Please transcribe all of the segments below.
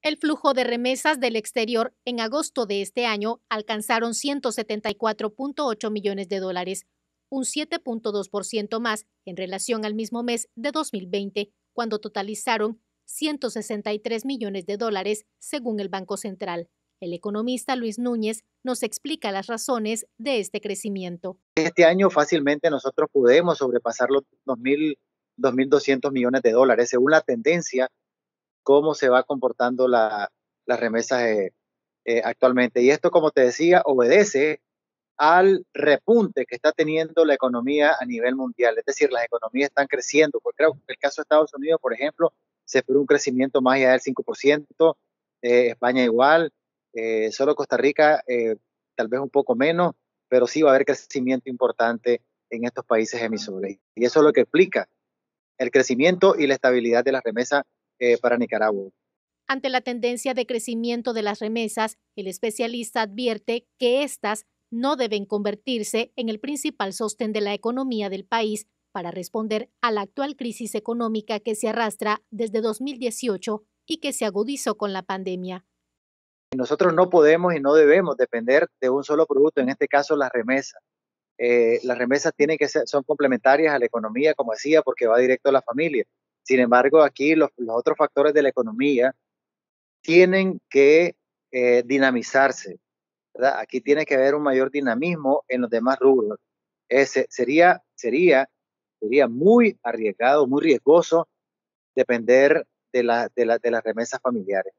El flujo de remesas del exterior en agosto de este año alcanzaron 174.8 millones de dólares, un 7.2% más en relación al mismo mes de 2020, cuando totalizaron 163 millones de dólares, según el Banco Central. El economista Luis Núñez nos explica las razones de este crecimiento. Este año fácilmente nosotros podemos sobrepasar los 2.200 millones de dólares, según la tendencia cómo se va comportando la, las remesas eh, eh, actualmente. Y esto, como te decía, obedece al repunte que está teniendo la economía a nivel mundial. Es decir, las economías están creciendo. Pues creo que el caso de Estados Unidos, por ejemplo, se espera un crecimiento más allá del 5%, eh, España igual, solo Costa Rica tal vez un poco menos, pero sí va a haber crecimiento importante en estos países emisores. Y eso es lo que explica el crecimiento y la estabilidad de las remesas eh, para Nicaragua. Ante la tendencia de crecimiento de las remesas, el especialista advierte que estas no deben convertirse en el principal sostén de la economía del país para responder a la actual crisis económica que se arrastra desde 2018 y que se agudizó con la pandemia. Nosotros no podemos y no debemos depender de un solo producto, en este caso las remesas. Eh, las remesas tienen que ser, son complementarias a la economía, como decía, porque va directo a la familia. Sin embargo, aquí los, otros factores de la economía tienen que eh, dinamizarse. Aquí tiene que haber un mayor dinamismo en los demás rubros. Ese sería, sería, sería muy arriesgado, muy riesgoso depender de, la, de las remesas familiares.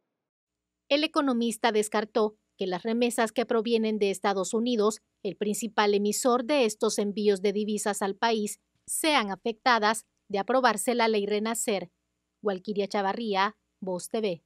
El economista descartó que las remesas que provienen de Estados Unidos, el principal emisor de estos envíos de divisas al país, sean afectadas de aprobarse la ley Renacer, Walquiria Chavarría, Voz TV.